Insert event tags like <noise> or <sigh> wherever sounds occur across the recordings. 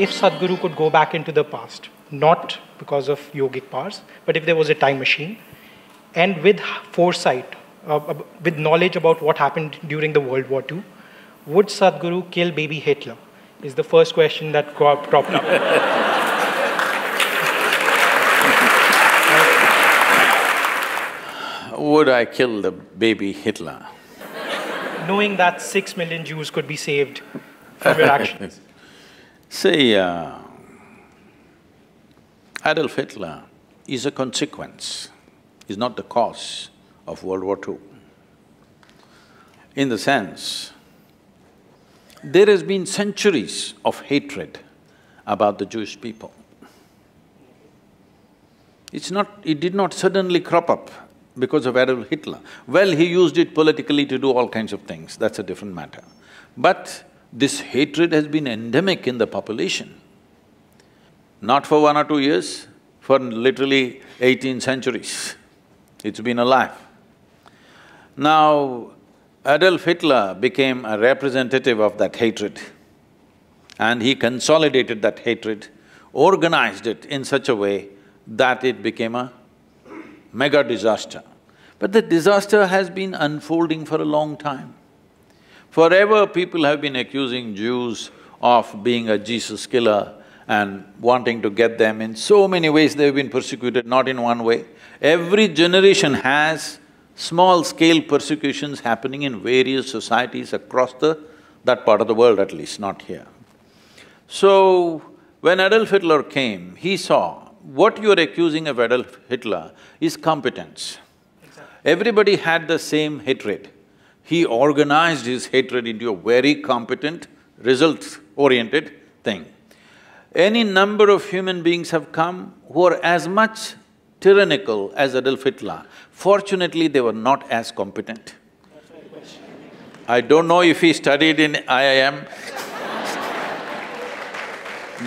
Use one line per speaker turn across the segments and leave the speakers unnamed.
if Sadhguru could go back into the past, not because of yogic powers, but if there was a time machine, and with foresight, uh, uh with knowledge about what happened during the World War II, would Sadhguru kill baby Hitler? Is the first question that cropped up.
would I kill the baby Hitler?
Knowing that six million Jews could be saved from your actions.
<laughs> See, uh, Adolf Hitler is a consequence, is not the cause of World War II. In the sense, there has been centuries of hatred about the Jewish people. It's not… it did not suddenly crop up because of Adolf Hitler. Well, he used it politically to do all kinds of things, that's a different matter. But this hatred has been endemic in the population. Not for one or two years, for literally eighteen centuries, it's been alive. Now, Adolf Hitler became a representative of that hatred and he consolidated that hatred, organized it in such a way that it became a mega disaster. But the disaster has been unfolding for a long time. Forever people have been accusing Jews of being a Jesus killer and wanting to get them in so many ways they've been persecuted, not in one way. Every generation has small-scale persecutions happening in various societies across the… that part of the world at least, not here. So, when Adolf Hitler came, he saw what you're accusing of Adolf Hitler is competence. Exactly. Everybody had the same hatred he organized his hatred into a very competent, results-oriented thing. Any number of human beings have come who are as much tyrannical as Adolf Hitler. Fortunately, they were not as competent. I don't know if he studied in IIM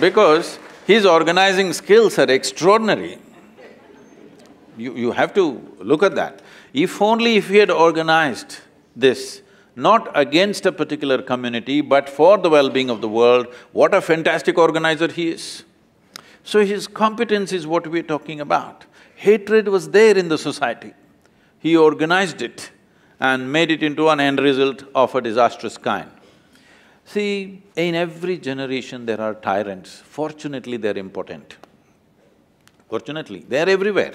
<laughs> because his organizing skills are extraordinary. You, you have to look at that. If only if he had organized this, not against a particular community, but for the well-being of the world, what a fantastic organizer he is. So his competence is what we're talking about. Hatred was there in the society. He organized it and made it into an end result of a disastrous kind. See, in every generation there are tyrants. Fortunately, they're important. Fortunately, they're everywhere.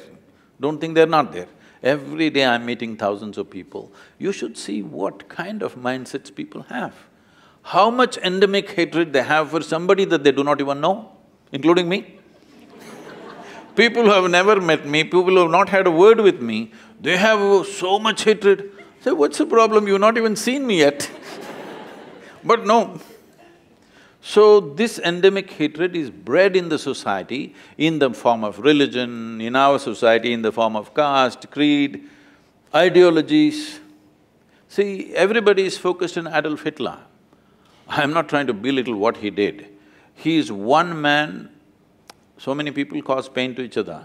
Don't think they're not there. Every day I'm meeting thousands of people. You should see what kind of mindsets people have. How much endemic hatred they have for somebody that they do not even know, including me. people who have never met me, people who have not had a word with me, they have so much hatred. Say, what's the problem? You've not even seen me yet. <laughs> but no, so this endemic hatred is bred in the society in the form of religion, in our society in the form of caste, creed, ideologies. See, everybody is focused on Adolf Hitler. I'm not trying to belittle what he did. He is one man, so many people cause pain to each other,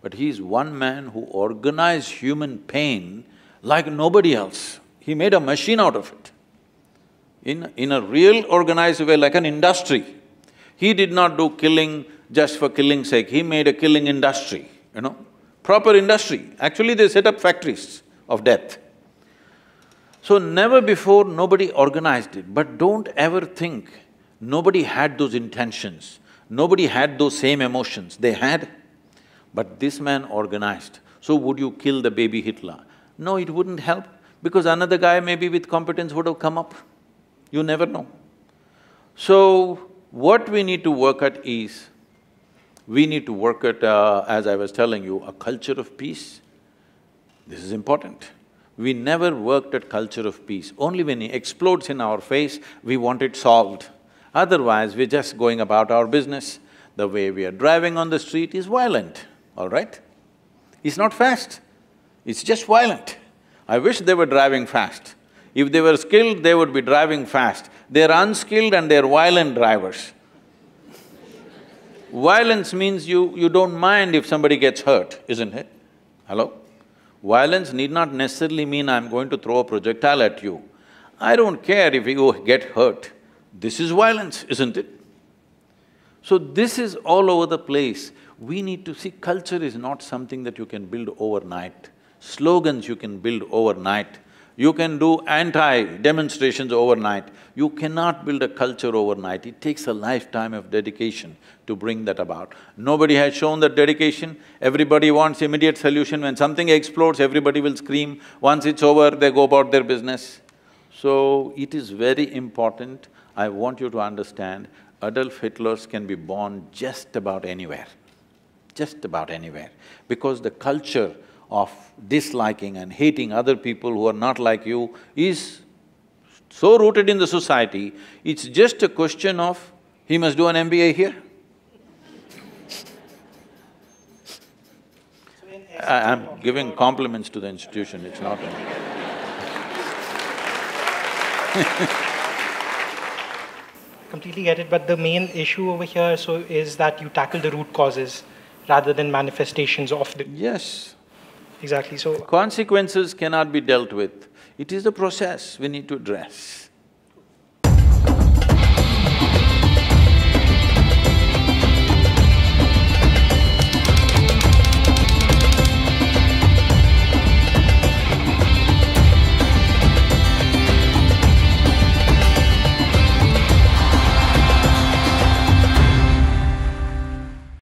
but he is one man who organized human pain like nobody else. He made a machine out of it in, in a real organized way like an industry. He did not do killing just for killing's sake, he made a killing industry, you know, proper industry. Actually, they set up factories of death. So never before nobody organized it, but don't ever think nobody had those intentions, nobody had those same emotions, they had. But this man organized. So would you kill the baby Hitler? No, it wouldn't help because another guy maybe with competence would have come up you never know. So, what we need to work at is, we need to work at, uh, as I was telling you, a culture of peace. This is important. We never worked at culture of peace. Only when it explodes in our face, we want it solved. Otherwise, we're just going about our business. The way we are driving on the street is violent, all right? It's not fast, it's just violent. I wish they were driving fast. If they were skilled, they would be driving fast. They're unskilled and they're violent drivers. Violence means you… you don't mind if somebody gets hurt, isn't it? Hello? Violence need not necessarily mean I'm going to throw a projectile at you. I don't care if you get hurt. This is violence, isn't it? So this is all over the place. We need to see culture is not something that you can build overnight. Slogans you can build overnight. You can do anti-demonstrations overnight. You cannot build a culture overnight. It takes a lifetime of dedication to bring that about. Nobody has shown that dedication. Everybody wants immediate solution. When something explodes, everybody will scream. Once it's over, they go about their business. So, it is very important. I want you to understand, Adolf Hitlers can be born just about anywhere, just about anywhere, because the culture of disliking and hating other people who are not like you is so rooted in the society, it's just a question of, he must do an MBA here. I, am giving compliments to the institution, it's not <laughs>
Completely get it, but the main issue over here so is that you tackle the root causes rather than
manifestations of the… Yes, Exactly, so… Consequences cannot be dealt with. It is the process we need to address.